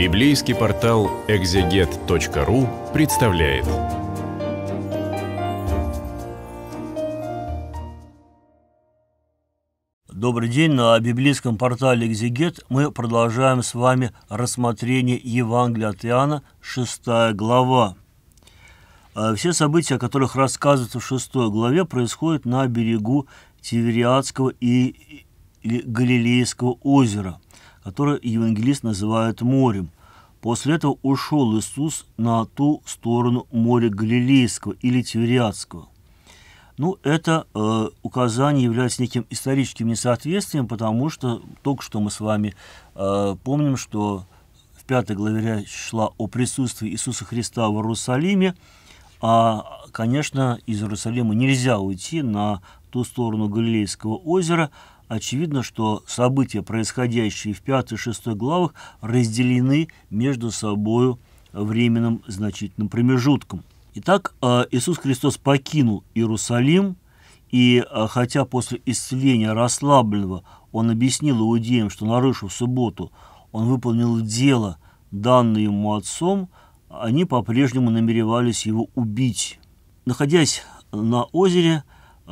Библейский портал экзегет.ру представляет. Добрый день. На библейском портале «Экзегет» мы продолжаем с вами рассмотрение Евангелия от Иоанна, 6 глава. Э, все события, о которых рассказывается в 6 главе, происходят на берегу Тивериадского и Галилейского озера – которое евангелист называет морем. После этого ушел Иисус на ту сторону моря Галилейского или Тивериадского. Ну, это э, указание является неким историческим несоответствием, потому что только что мы с вами э, помним, что в пятой главе речь шла о присутствии Иисуса Христа в Иерусалиме, а, конечно, из Иерусалима нельзя уйти на ту сторону Галилейского озера, очевидно, что события, происходящие в 5 и 6 главах, разделены между собой временным значительным промежутком. Итак, э, Иисус Христос покинул Иерусалим, и э, хотя после исцеления расслабленного он объяснил иудеям, что нарушив субботу, он выполнил дело, данное ему отцом, они по-прежнему намеревались его убить. Находясь на озере,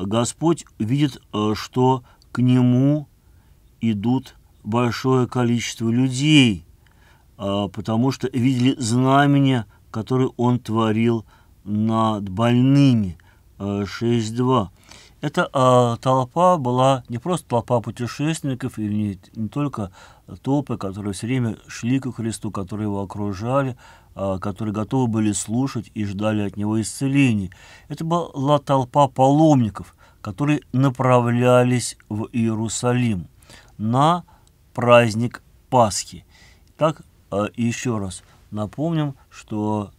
Господь видит, э, что к нему идут большое количество людей, а, потому что видели знамения, которые он творил над больными. 6.2. А, Эта толпа была не просто толпа путешественников, и не, не только толпы, которые все время шли к Христу, которые его окружали, а, которые готовы были слушать и ждали от него исцелений. Это была толпа паломников, которые направлялись в Иерусалим на праздник Пасхи. Так, э, еще раз напомним, что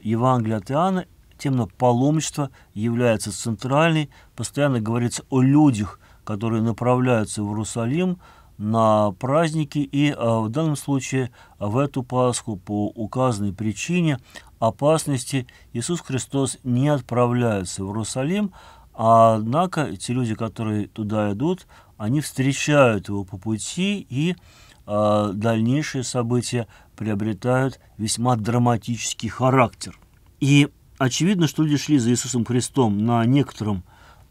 Евангелие от Иоанна, тема паломничества является центральной. Постоянно говорится о людях, которые направляются в Иерусалим на праздники. И э, в данном случае в эту Пасху по указанной причине опасности Иисус Христос не отправляется в Иерусалим, а однако эти люди, которые туда идут, они встречают его по пути, и э, дальнейшие события приобретают весьма драматический характер. И очевидно, что люди шли за Иисусом Христом на некотором,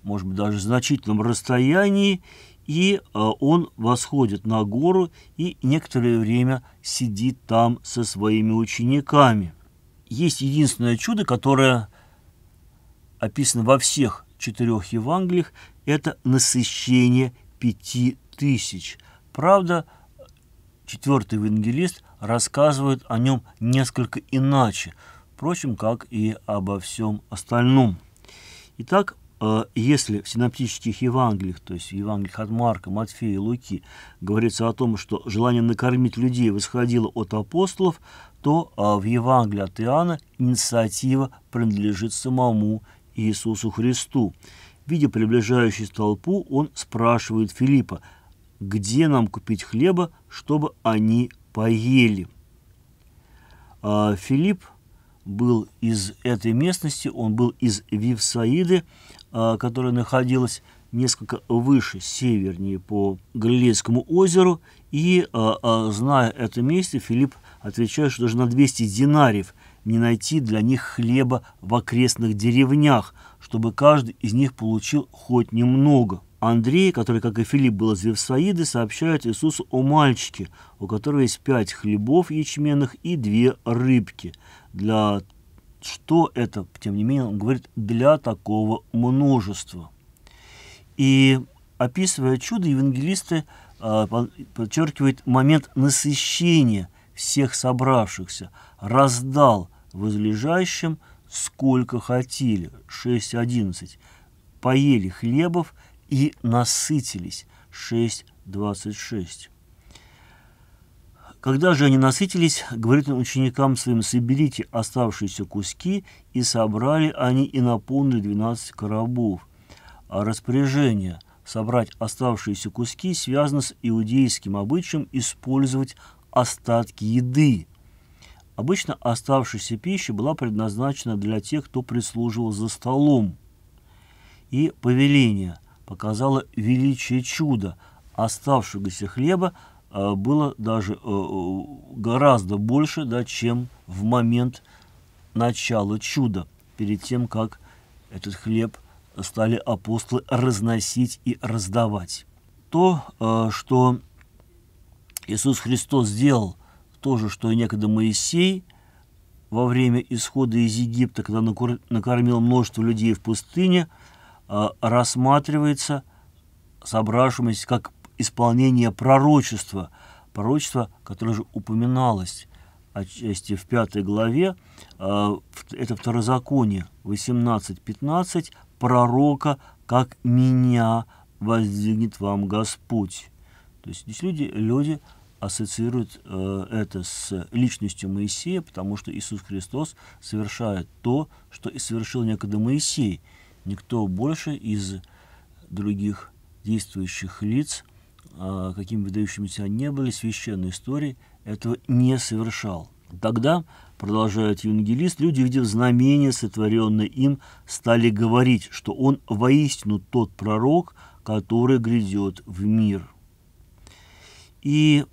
может быть, даже значительном расстоянии, и э, он восходит на гору и некоторое время сидит там со своими учениками. Есть единственное чудо, которое описано во всех четырех Евангелиях – это насыщение пяти тысяч. Правда, четвертый евангелист рассказывает о нем несколько иначе, впрочем, как и обо всем остальном. Итак, э, если в синаптических Евангелиях, то есть в Евангелиях от Марка, Матфея и Луки, говорится о том, что желание накормить людей восходило от апостолов, то э, в Евангелии от Иоанна инициатива принадлежит самому Иисусу Христу. Видя приближающуюся толпу, он спрашивает Филиппа, где нам купить хлеба, чтобы они поели. А Филипп был из этой местности, он был из Вивсаиды, а, которая находилась несколько выше, севернее по Галилейскому озеру. И, а, а, зная это место, Филипп отвечает, что даже на 200 динариев не найти для них хлеба в окрестных деревнях, чтобы каждый из них получил хоть немного. Андрей, который, как и Филипп, был из Вевсаиды, сообщает Иисусу о мальчике, у которого есть пять хлебов ячменных и две рыбки. Для что это, тем не менее, он говорит, для такого множества. И описывая чудо, евангелисты э, подчеркивают момент насыщения всех собравшихся, раздал – возлежащим сколько хотели, 6.11, поели хлебов и насытились, 6.26. Когда же они насытились, говорит он ученикам своим, соберите оставшиеся куски, и собрали они и наполнили 12 коробов. А распоряжение собрать оставшиеся куски связано с иудейским обычаем использовать остатки еды, Обычно оставшаяся пища была предназначена для тех, кто прислуживал за столом. И повеление показало величие чуда. Оставшегося хлеба э, было даже э, э, гораздо больше, да, чем в момент начала чуда, перед тем, как этот хлеб стали апостолы разносить и раздавать. То, что Иисус Христос сделал, то же, что и некогда Моисей во время исхода из Египта, когда накормил множество людей в пустыне, а, рассматривается соображаемость как исполнение пророчества, пророчество, которое же упоминалось отчасти в пятой главе, а, это второзаконие 18.15, пророка, как меня воздвигнет вам Господь. То есть здесь люди, люди ассоциирует э, это с личностью Моисея, потому что Иисус Христос совершает то, что и совершил некогда Моисей. Никто больше из других действующих лиц, э, какими выдающимися они не были, священной истории этого не совершал. Тогда, продолжает евангелист, люди, видев знамение, сотворенное им, стали говорить, что он воистину тот пророк, который грядет в мир. И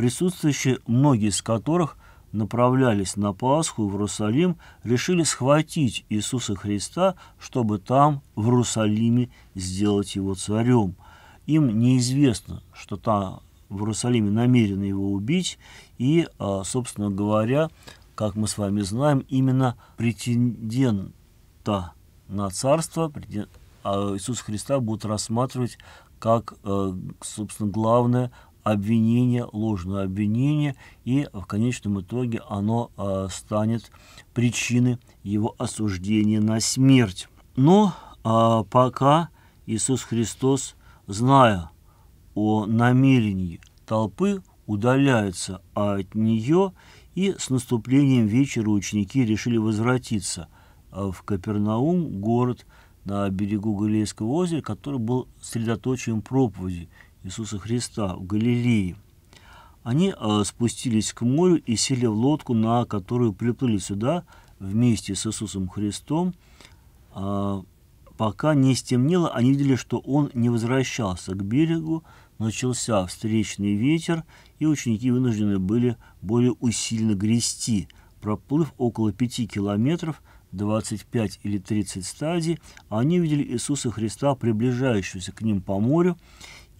присутствующие, многие из которых направлялись на Пасху в Иерусалим, решили схватить Иисуса Христа, чтобы там, в Иерусалиме, сделать его царем. Им неизвестно, что там, в Иерусалиме, намерены его убить, и, а, собственно говоря, как мы с вами знаем, именно претендента на царство а, Иисуса Христа будут рассматривать как, э, собственно, главное обвинение, ложное обвинение, и в конечном итоге оно э, станет причиной его осуждения на смерть. Но э, пока Иисус Христос, зная о намерении толпы, удаляется от нее, и с наступлением вечера ученики решили возвратиться а, в Капернаум, город на берегу Галилейского озера, который был средоточием проповеди Иисуса Христа в Галилее. Они а, спустились к морю и сели в лодку, на которую приплыли сюда вместе с Иисусом Христом. А, пока не стемнело, они видели, что он не возвращался к берегу, начался встречный ветер, и ученики вынуждены были более усиленно грести. Проплыв около пяти километров, 25 или 30 стадий, они видели Иисуса Христа, приближающегося к ним по морю,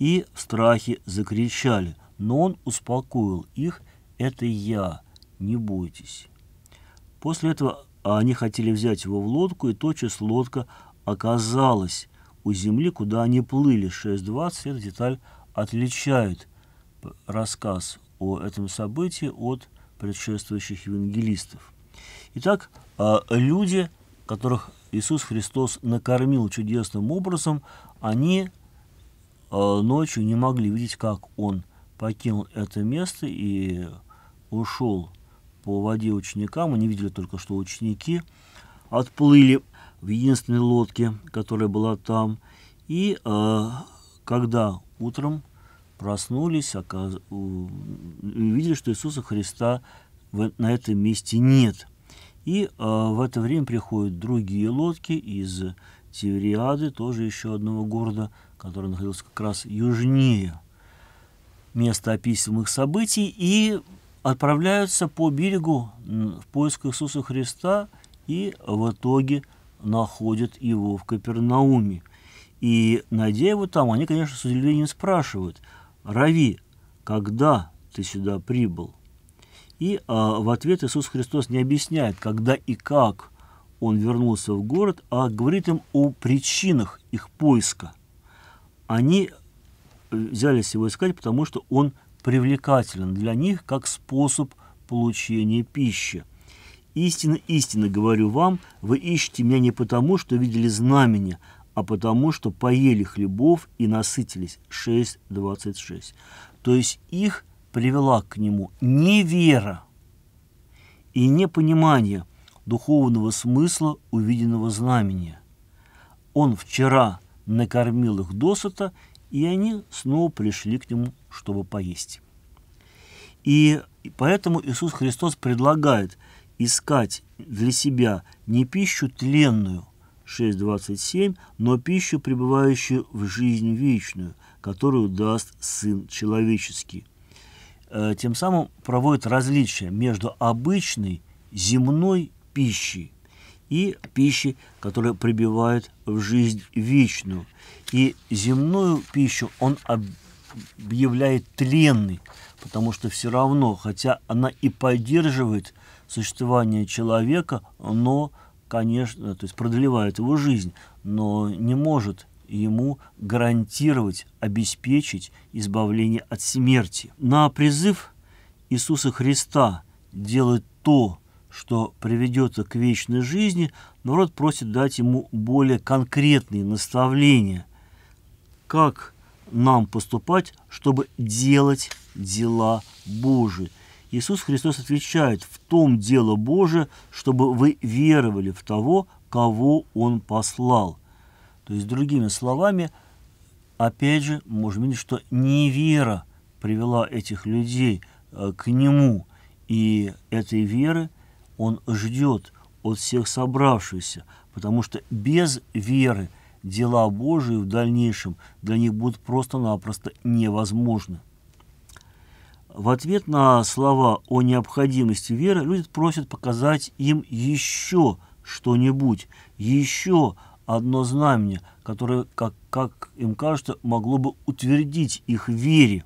и в страхе закричали, но он успокоил их «Это я, не бойтесь». После этого они хотели взять его в лодку, и тотчас лодка оказалась у земли, куда они плыли. 6.20 эта деталь отличает рассказ о этом событии от предшествующих евангелистов. Итак, а, люди, которых Иисус Христос накормил чудесным образом, они Э, ночью не могли видеть, как он покинул это место и ушел по воде ученикам. Они видели только, что ученики отплыли в единственной лодке, которая была там. И э, когда утром проснулись, оказ... увидели, что Иисуса Христа в... на этом месте нет. И э, в это время приходят другие лодки из Тевриады, тоже еще одного города, который находился как раз южнее места описываемых событий, и отправляются по берегу в поисках Иисуса Христа и в итоге находят его в Капернауме. И, найдя его там, они, конечно, с удивлением спрашивают, «Рави, когда ты сюда прибыл?» И а, в ответ Иисус Христос не объясняет, когда и как – он вернулся в город, а говорит им о причинах их поиска. Они э, взялись его искать, потому что он привлекателен для них как способ получения пищи. «Истинно, истинно говорю вам, вы ищете меня не потому, что видели знамения, а потому, что поели хлебов и насытились». 6.26. То есть их привела к нему не вера и непонимание духовного смысла увиденного знамения. Он вчера накормил их досыта, и они снова пришли к нему, чтобы поесть. И поэтому Иисус Христос предлагает искать для себя не пищу тленную, 6.27, но пищу, пребывающую в жизнь вечную, которую даст Сын Человеческий. Э, тем самым проводит различие между обычной земной пищи и пищи, которая прибивает в жизнь вечную. И земную пищу он объявляет тленной, потому что все равно, хотя она и поддерживает существование человека, но, конечно, то есть продлевает его жизнь, но не может ему гарантировать, обеспечить избавление от смерти. На призыв Иисуса Христа делать то, что приведется к вечной жизни, народ просит дать ему более конкретные наставления, как нам поступать, чтобы делать дела Божии. Иисус Христос отвечает, в том дело Божие, чтобы вы веровали в того, кого Он послал. То есть, другими словами, опять же, можем видеть, что невера привела этих людей э, к Нему, и этой веры – он ждет от всех собравшихся, потому что без веры дела Божии в дальнейшем для них будут просто-напросто невозможны. В ответ на слова о необходимости веры люди просят показать им еще что-нибудь, еще одно знамение, которое, как, как им кажется, могло бы утвердить их вере.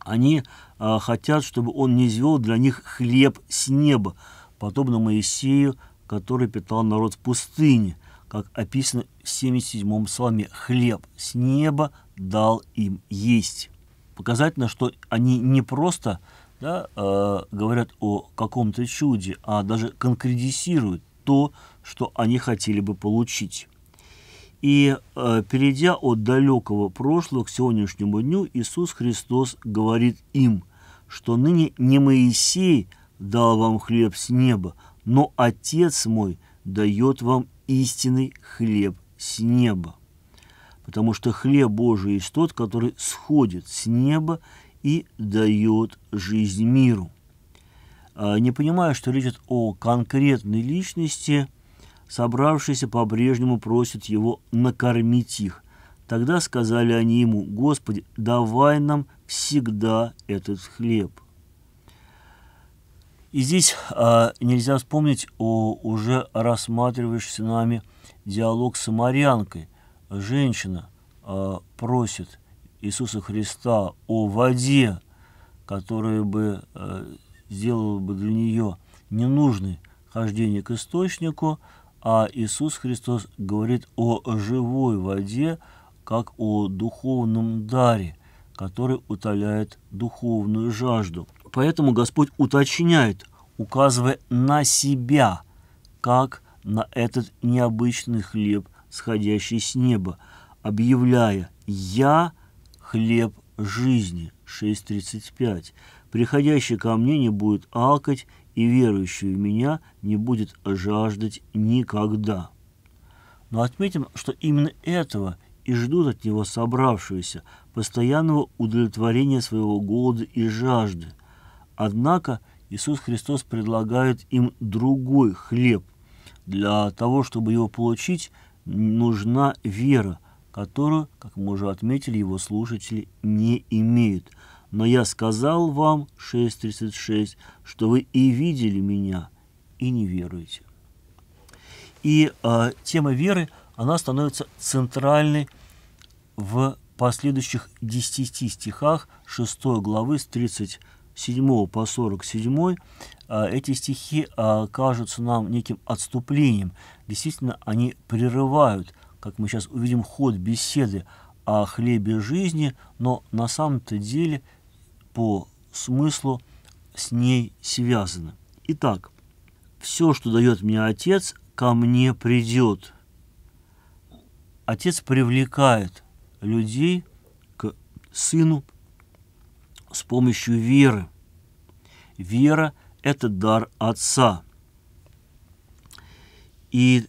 Они а, хотят, чтобы он не звел для них хлеб с неба, подобно Моисею, который питал народ в пустыне, как описано в 77-м псалме «Хлеб с неба дал им есть». Показательно, что они не просто да, э, говорят о каком-то чуде, а даже конкретизируют то, что они хотели бы получить. И э, перейдя от далекого прошлого к сегодняшнему дню, Иисус Христос говорит им, что ныне не Моисей дал вам хлеб с неба, но Отец мой дает вам истинный хлеб с неба. Потому что хлеб Божий есть тот, который сходит с неба и дает жизнь миру. А, не понимая, что речь идет о конкретной личности, собравшиеся по-прежнему просят его накормить их. Тогда сказали они ему, «Господи, давай нам всегда этот хлеб. И здесь а, нельзя вспомнить о уже рассматривающемся нами диалог с самарянкой. Женщина а, просит Иисуса Христа о воде, которая бы а, сделала бы для нее ненужное хождение к источнику, а Иисус Христос говорит о живой воде, как о духовном даре – который утоляет духовную жажду. Поэтому Господь уточняет, указывая на себя, как на этот необычный хлеб, сходящий с неба, объявляя «Я хлеб жизни» 6.35. «Приходящий ко мне не будет алкать, и верующий в меня не будет жаждать никогда». Но отметим, что именно этого и ждут от него собравшегося постоянного удовлетворения своего голода и жажды. Однако Иисус Христос предлагает им другой хлеб. Для того, чтобы его получить, нужна вера, которую, как мы уже отметили, его слушатели не имеют. «Но я сказал вам, 6.36, что вы и видели меня, и не веруете». И э, тема веры – она становится центральной в последующих 10 стихах 6 главы с 37 по 47. А, эти стихи а, кажутся нам неким отступлением. Действительно, они прерывают, как мы сейчас увидим, ход беседы о хлебе жизни, но на самом-то деле по смыслу с ней связаны. Итак, «Все, что дает мне Отец, ко мне придет, отец привлекает людей к сыну с помощью веры. Вера – это дар отца. И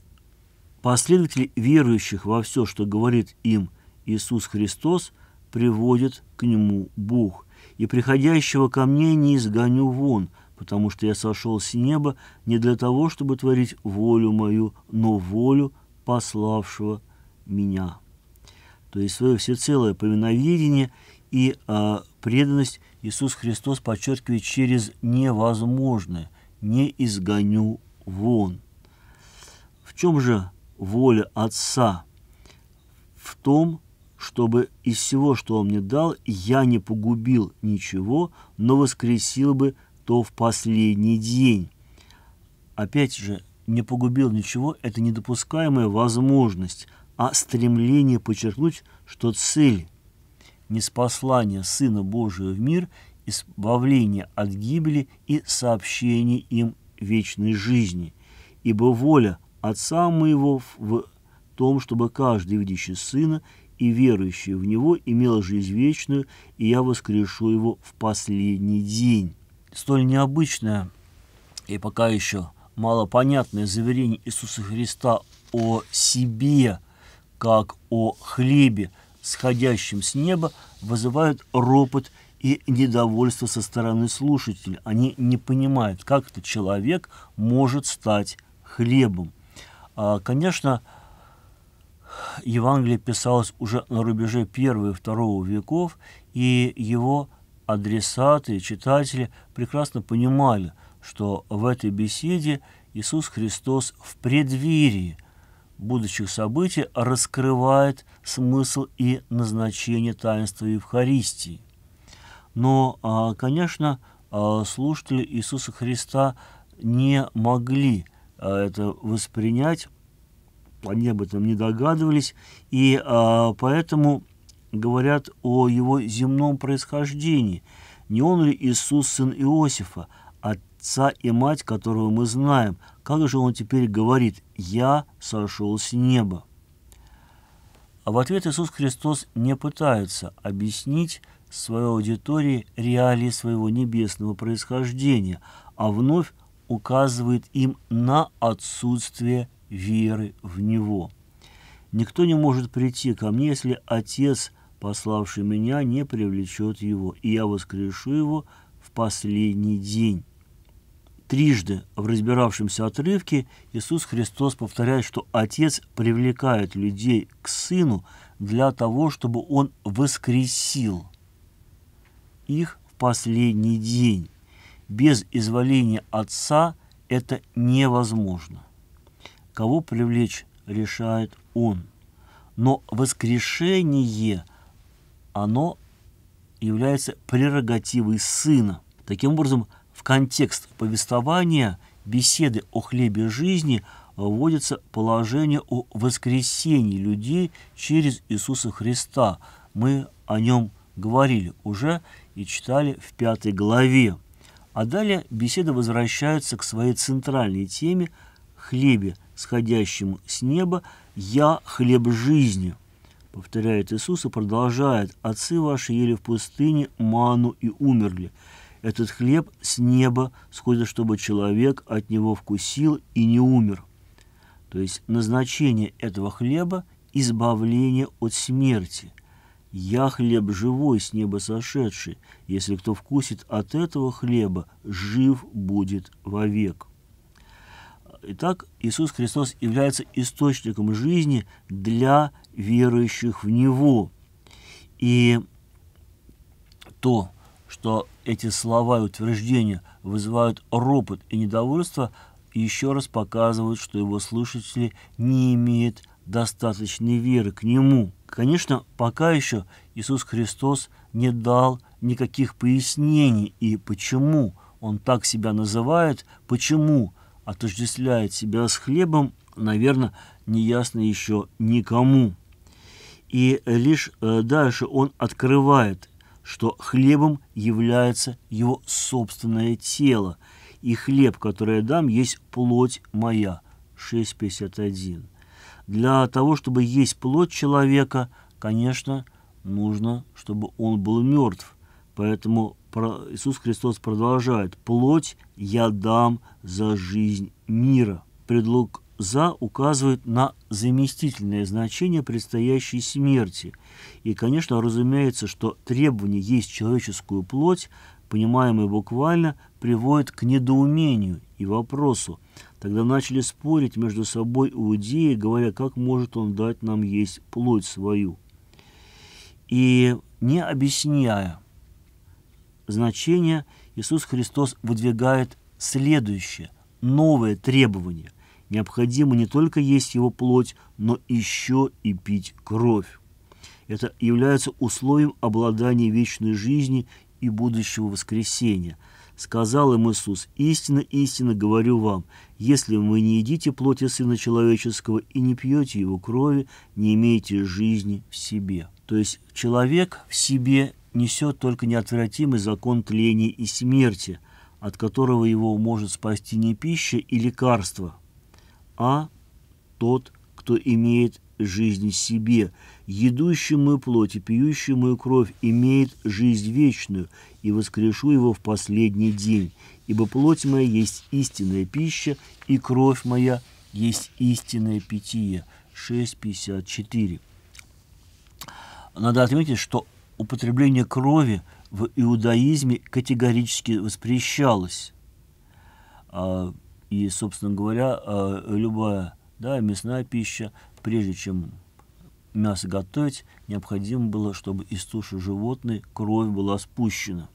последователи верующих во все, что говорит им Иисус Христос, приводит к нему Бог. «И приходящего ко мне не изгоню вон, потому что я сошел с неба не для того, чтобы творить волю мою, но волю пославшего меня. То есть свое всецелое повиновение и э, преданность Иисус Христос подчеркивает через невозможное. «Не изгоню вон». В чем же воля Отца? В том, чтобы из всего, что Он мне дал, я не погубил ничего, но воскресил бы то в последний день. Опять же, не погубил ничего – это недопускаемая возможность а стремление подчеркнуть, что цель неспослания Сына Божия в мир – избавление от гибели и сообщение им вечной жизни. Ибо воля Отца Моего в том, чтобы каждый, видящий Сына и верующий в Него, имел жизнь вечную, и я воскрешу его в последний день. Столь необычное и пока еще малопонятное заверение Иисуса Христа о себе – как о хлебе, сходящем с неба, вызывают ропот и недовольство со стороны слушателей. Они не понимают, как этот человек может стать хлебом. А, конечно, Евангелие писалось уже на рубеже первого и второго веков, и его адресаты, читатели прекрасно понимали, что в этой беседе Иисус Христос в преддверии – будущих событий раскрывает смысл и назначение таинства Евхаристии. Но, а, конечно, а, слушатели Иисуса Христа не могли а, это воспринять, они об этом не догадывались, и поэтому говорят о его земном происхождении. Не он ли Иисус, сын Иосифа, отца и мать которого мы знаем, как же он теперь говорит «Я сошел с неба»? А в ответ Иисус Христос не пытается объяснить своей аудитории реалии своего небесного происхождения, а вновь указывает им на отсутствие веры в Него. «Никто не может прийти ко мне, если Отец, пославший меня, не привлечет его, и я воскрешу его в последний день». Трижды в разбиравшемся отрывке Иисус Христос повторяет, что Отец привлекает людей к Сыну для того, чтобы Он воскресил их в последний день. Без изволения Отца это невозможно. Кого привлечь, решает Он. Но воскрешение, оно является прерогативой Сына. Таким образом, в контекст повествования беседы о хлебе жизни вводится положение о воскресении людей через Иисуса Христа. Мы о нем говорили уже и читали в пятой главе. А далее беседа возвращается к своей центральной теме – хлебе, сходящему с неба, «Я хлеб жизни», – повторяет Иисус и продолжает «Отцы ваши ели в пустыне ману и умерли» этот хлеб с неба сходит, чтобы человек от него вкусил и не умер. То есть назначение этого хлеба – избавление от смерти. «Я хлеб живой, с неба сошедший. Если кто вкусит от этого хлеба, жив будет вовек». Итак, Иисус Христос является источником жизни для верующих в Него. И то, что эти слова и утверждения вызывают ропот и недовольство, еще раз показывают, что его слушатели не имеют достаточной веры к Нему. Конечно, пока еще Иисус Христос не дал никаких пояснений и почему Он так себя называет, почему отождествляет себя с хлебом, наверное, неясно еще никому. И лишь э, дальше Он открывает что хлебом является его собственное тело, и хлеб, который я дам, есть плоть моя. 6.51. Для того, чтобы есть плоть человека, конечно, нужно, чтобы он был мертв. Поэтому Иисус Христос продолжает «Плоть я дам за жизнь мира». Предлог «за» указывает на заместительное значение предстоящей смерти. И, конечно, разумеется, что требование есть человеческую плоть, понимаемое буквально, приводит к недоумению и вопросу. Тогда начали спорить между собой иудеи, говоря, как может он дать нам есть плоть свою. И не объясняя значение, Иисус Христос выдвигает следующее, новое требование необходимо не только есть его плоть, но еще и пить кровь. Это является условием обладания вечной жизни и будущего воскресения. Сказал им Иисус, «Истинно, истинно говорю вам, если вы не едите плоти Сына Человеческого и не пьете Его крови, не имеете жизни в себе». То есть человек в себе несет только неотвратимый закон тления и смерти, от которого его может спасти не пища и лекарства а тот, кто имеет жизнь себе, едущий мою плоть и пьющий мою кровь, имеет жизнь вечную, и воскрешу его в последний день, ибо плоть моя есть истинная пища, и кровь моя есть истинное питье». 6.54. Надо отметить, что употребление крови в иудаизме категорически воспрещалось. А, и, собственно говоря, э, любая да, мясная пища, прежде чем мясо готовить, необходимо было, чтобы из туши животной кровь была спущена.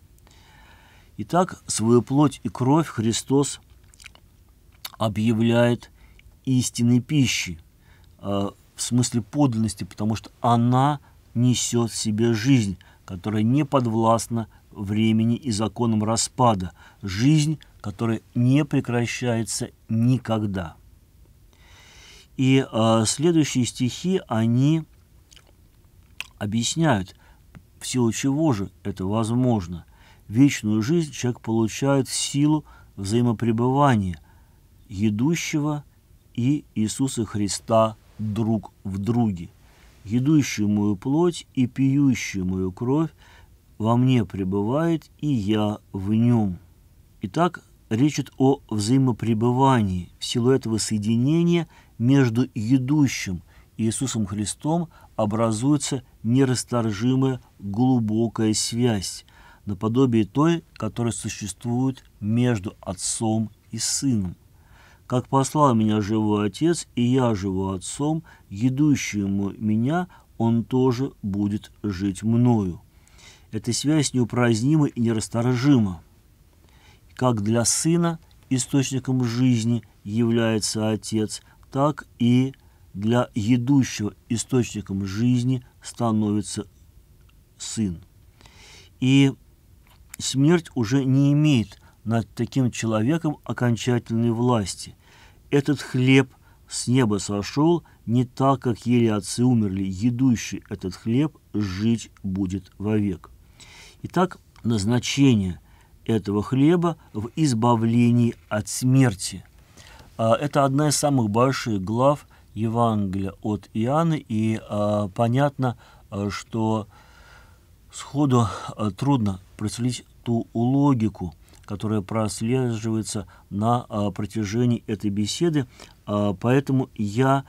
Итак, свою плоть и кровь Христос объявляет истинной пищей, э, в смысле подлинности, потому что она несет в себе жизнь, которая не подвластна времени и законам распада. Жизнь, который не прекращается никогда. И э, следующие стихи, они объясняют, в силу чего же это возможно. Вечную жизнь человек получает в силу взаимопребывания едущего и Иисуса Христа друг в друге. Едущую мою плоть и пьющую мою кровь во мне пребывает, и я в нем. Итак, речь идет о взаимопребывании в силу этого соединения между едущим и Иисусом Христом образуется нерасторжимая глубокая связь, наподобие той, которая существует между Отцом и Сыном. «Как послал меня живой Отец, и я живу Отцом, едущему меня, он тоже будет жить мною». Эта связь неупразднима и нерасторжима. Как для сына источником жизни является отец, так и для едущего источником жизни становится сын. И смерть уже не имеет над таким человеком окончательной власти. Этот хлеб с неба сошел не так, как ели отцы умерли, едущий этот хлеб жить будет вовек. Итак, назначение этого хлеба в избавлении от смерти. А, это одна из самых больших глав Евангелия от Иоанна, и а, понятно, а, что сходу трудно проследить ту логику, которая прослеживается на протяжении этой беседы, поэтому я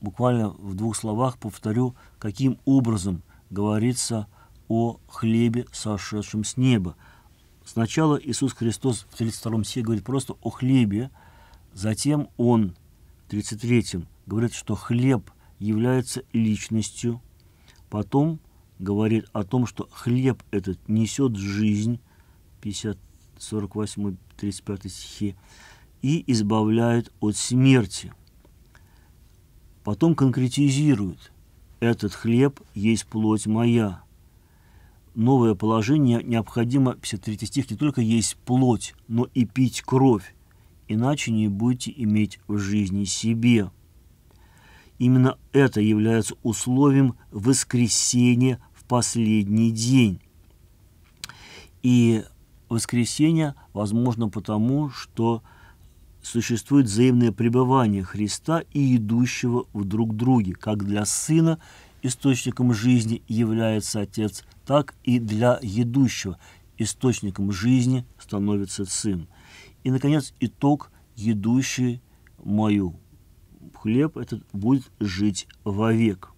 буквально в двух словах повторю, каким образом говорится о хлебе, сошедшем с неба – Сначала Иисус Христос в 32 стихе говорит просто о хлебе, затем Он в 33 говорит, что хлеб является личностью, потом говорит о том, что хлеб этот несет жизнь, 50, 48, 35 стихи, и избавляет от смерти. Потом конкретизирует, этот хлеб есть плоть моя – новое положение необходимо, 53 стих, не только есть плоть, но и пить кровь, иначе не будете иметь в жизни себе. Именно это является условием воскресения в последний день. И воскресение возможно потому, что существует взаимное пребывание Христа и идущего в друг друге, как для Сына источником жизни является Отец – так и для едущего источником жизни становится сын. И, наконец, итог «едущий мою». Хлеб этот будет жить вовек.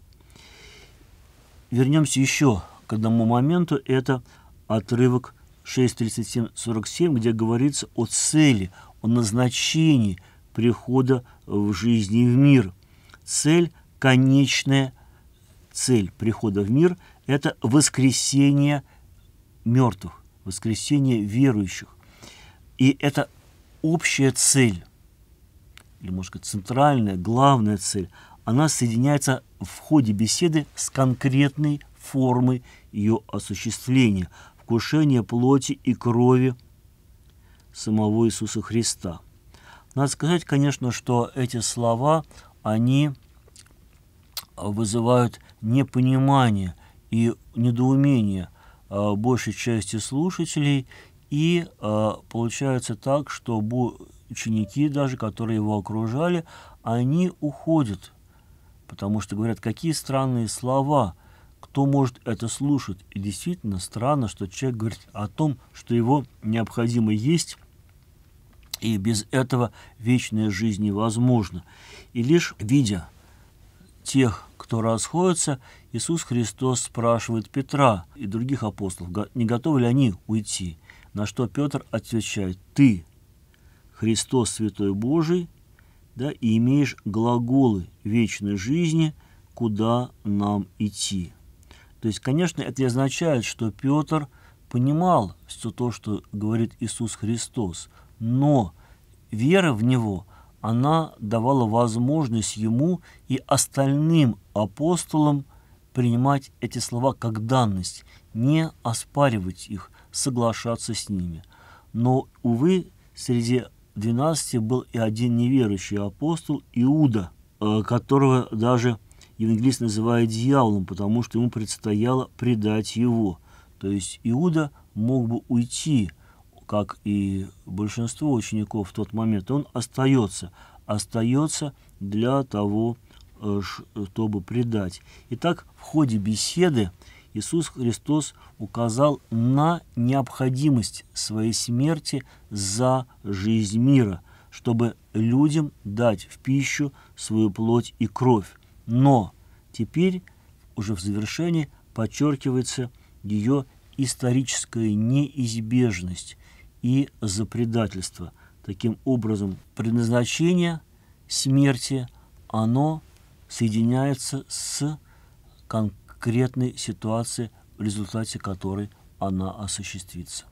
Вернемся еще к одному моменту. Это отрывок 6.37.47, где говорится о цели, о назначении прихода в жизни в мир. Цель – конечная цель прихода в мир – это воскресение мертвых, воскресение верующих. И это общая цель, или, может быть, центральная, главная цель, она соединяется в ходе беседы с конкретной формой ее осуществления, вкушения плоти и крови самого Иисуса Христа. Надо сказать, конечно, что эти слова, они вызывают непонимание – и недоумение а, большей части слушателей, и а, получается так, что ученики даже, которые его окружали, они уходят, потому что говорят, какие странные слова, кто может это слушать. И действительно странно, что человек говорит о том, что его необходимо есть, и без этого вечная жизнь невозможна. И лишь видя тех кто расходится, Иисус Христос спрашивает Петра и других апостолов, не готовы ли они уйти. На что Петр отвечает, «Ты, Христос Святой Божий, да, и имеешь глаголы вечной жизни, куда нам идти». То есть, конечно, это не означает, что Петр понимал все то, что говорит Иисус Христос, но вера в Него – она давала возможность ему и остальным апостолам принимать эти слова как данность, не оспаривать их, соглашаться с ними. Но, увы, среди двенадцати был и один неверующий апостол Иуда, э, которого даже евангелист называет дьяволом, потому что ему предстояло предать его. То есть Иуда мог бы уйти, как и большинство учеников в тот момент, он остается, остается для того, э, чтобы предать. Итак, в ходе беседы Иисус Христос указал на необходимость своей смерти за жизнь мира, чтобы людям дать в пищу свою плоть и кровь. Но теперь, уже в завершении, подчеркивается ее историческая неизбежность, и за предательство. Таким образом, предназначение смерти, оно соединяется с конкретной ситуацией, в результате которой она осуществится.